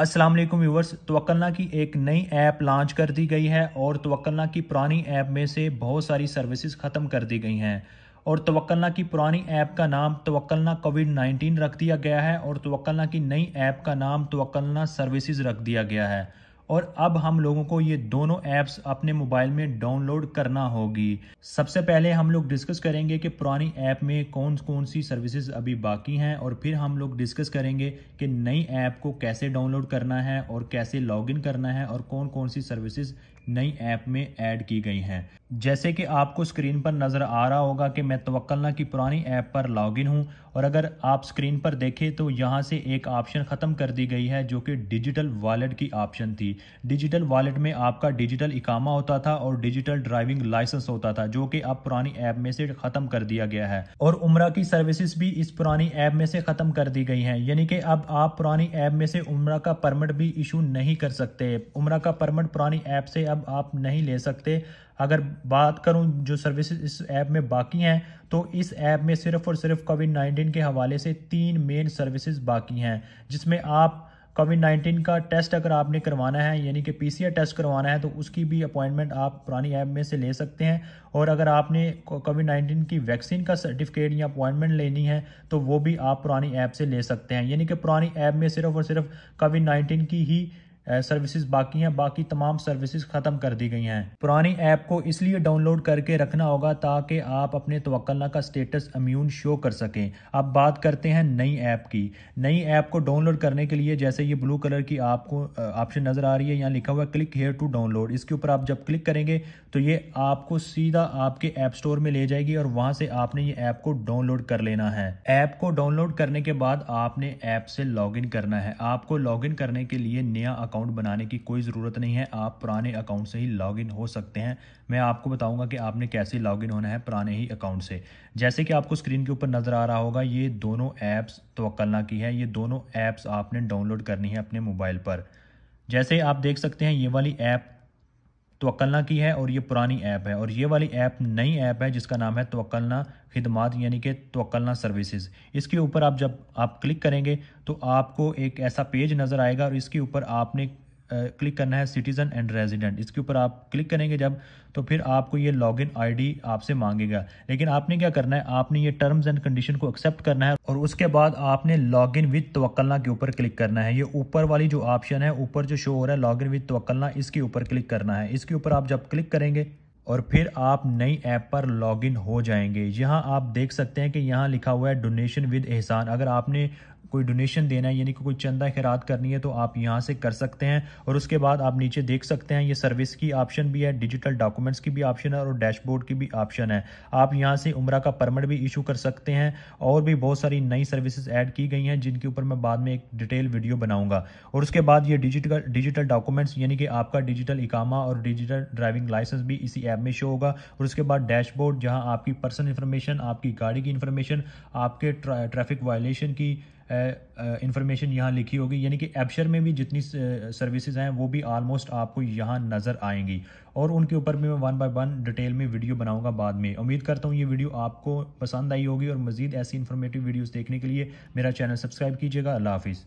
Aslam viewers तवक्लना की एक नई ऐप लॉन्च कर दी गई है और तवक्लना की पुरानी ऐप में से बहुत सारी सर्विसेज ख़त्म कर दी गई हैं और तवक्लना की पुरानी ऐप का नाम तवक्लना कोविड 19 रख दिया गया है और तवक्लना की नई ऐप का नाम तवक्लना सर्विसेज रख दिया गया है और अब हम लोगों को ये दोनों ऐप्स अपने मोबाइल में डाउनलोड करना होगी सबसे पहले हम लोग डिस्कस करेंगे कि पुरानी ऐप में कौन कौन सी सर्विसेज अभी बाकी हैं और फिर हम लोग डिस्कस करेंगे कि नई ऐप को कैसे डाउनलोड करना है और कैसे लॉग करना है और कौन कौन सी सर्विसेज नई ऐप में ऐड की गई हैं जैसे कि आपको स्क्रीन पर नज़र आ रहा होगा कि मैं तवक्लना की पुरानी ऐप पर लॉगिन हूं और अगर आप स्क्रीन पर देखें तो यहां से एक ऑप्शन ख़त्म कर दी गई है जो कि डिजिटल वॉलेट की ऑप्शन थी डिजिटल वॉलेट में आपका डिजिटल इकामा होता था और डिजिटल ड्राइविंग लाइसेंस होता था जो कि अब पुरानी ऐप में से ख़त्म कर दिया गया है और उम्र की सर्विसज भी इस पुरानी ऐप में से ख़त्म कर दी गई हैं यानी कि अब आप पुरानी ऐप में से उम्र का परमिट भी इशू नहीं कर सकते उम्र का परमिट पुरानी ऐप से अब आप नहीं ले सकते अगर बात करूं जो सर्विसेज इस ऐप में बाकी हैं तो इस ऐप में सिर्फ और सिर्फ कोविड नाइन्टीन के हवाले से तीन मेन सर्विसेज बाकी हैं जिसमें आप कोविड नाइन्टीन का टेस्ट अगर आपने करवाना है यानी कि पीसीआर टेस्ट करवाना है तो उसकी भी अपॉइंटमेंट आप पुरानी ऐप में से ले सकते हैं और अगर आपने कोविड नाइन्टीन की वैक्सीन का सर्टिफिकेट या अपॉइंटमेंट लेनी है तो वो भी आप पुरानी ऐप से ले सकते हैं यानी कि पुरानी ऐप में सिर्फ और सिर्फ कोविड नाइन्टीन की ही सर्विसेज बाकी हैं बाकी तमाम सर्विसेज ख़त्म कर दी गई हैं पुरानी ऐप को इसलिए डाउनलोड करके रखना होगा ताकि आप अपने तवक्लना का स्टेटस अम्यून शो कर सकें अब बात करते हैं नई ऐप की नई ऐप को डाउनलोड करने के लिए जैसे ये ब्लू कलर की आपको ऑप्शन नज़र आ रही है यहाँ लिखा हुआ है क्लिक हेयर टू डाउनलोड इसके ऊपर आप जब क्लिक करेंगे तो ये आपको सीधा आपके ऐप स्टोर में ले जाएगी और वहाँ से आपने ये ऐप को डाउनलोड कर लेना है ऐप को डाउनलोड करने के बाद आपने ऐप से लॉग करना है आपको लॉग करने के लिए नया अकाउंट बनाने की कोई ज़रूरत नहीं है आप पुराने अकाउंट से ही लॉगिन हो सकते हैं मैं आपको बताऊंगा कि आपने कैसे लॉगिन होना है पुराने ही अकाउंट से जैसे कि आपको स्क्रीन के ऊपर नज़र आ रहा होगा ये दोनों ऐप्स तोकलना की है ये दोनों ऐप्स आपने डाउनलोड करनी है अपने मोबाइल पर जैसे आप देख सकते हैं ये वाली ऐप तोकलना की है और ये पुरानी ऐप है और ये वाली ऐप नई ऐप है जिसका नाम है तोकलना खिदमात यानी कि तोकलना सर्विसेज इसके ऊपर आप जब आप क्लिक करेंगे तो आपको एक ऐसा पेज नज़र आएगा और इसके ऊपर आपने क्लिक करना है सिटीज़न एंड रेजिडेंट इसके ऊपर आप क्लिक करेंगे जब तो फिर आपको ये लॉगिन आईडी आपसे मांगेगा लेकिन आपने क्या करना है आपने ये टर्म्स एंड कंडीशन को एक्सेप्ट करना है और उसके बाद आपने लॉग इन विद तवक्लना के ऊपर क्लिक करना है ये ऊपर वाली जो ऑप्शन है ऊपर जो शो हो रहा है लॉग इन विद तवक्लना इसके ऊपर क्लिक करना है इसके ऊपर आप जब क्लिक करेंगे और फिर आप नई ऐप पर लॉगिन हो जाएंगे यहाँ आप देख सकते हैं कि यहाँ लिखा हुआ है डोनेशन विद एहसान अगर आपने कोई डोनेशन देना है यानी कि कोई चंदा खैरात करनी है तो आप यहाँ से कर सकते हैं और उसके बाद आप नीचे देख सकते हैं ये सर्विस की ऑप्शन भी है डिजिटल डॉक्यूमेंट्स की भी ऑप्शन है और डैशबोर्ड की भी ऑप्शन है आप यहाँ से उम्र का परमिट भी इशू कर सकते हैं और भी बहुत सारी नई सर्विसेज ऐड की गई हैं जिनके ऊपर मैं बाद में एक डिटेल वीडियो बनाऊंगा और उसके बाद ये डिजिटल डिजिटल डॉक्यूमेंट्स यानी कि आपका डिजिटल इकामा और डिजिटल ड्राइविंग लाइसेंस भी इसी ऐप में शो होगा और उसके बाद डैशबोर्ड जहां आपकी पर्सनल इन्फॉर्मेशन आपकी गाड़ी की इन्फॉर्मेशन आपके ट्रैफिक वायलेशन की इन्फॉर्मेशन यहाँ लिखी होगी यानी कि एप्शर में भी जितनी सर्विसेज हैं वो भी आलमोस्ट आपको यहाँ नज़र आएंगी और उनके ऊपर भी मैं वन बाय वन डिटेल में वीडियो बनाऊंगा बाद में उम्मीद करता हूँ ये वीडियो आपको पसंद आई होगी और मज़ीद ऐसी इन्फॉर्मेटिव वीडियोज़ देखने के लिए मेरा चैनल सब्सक्राइब कीजिएगा अल्लाह हाफिज़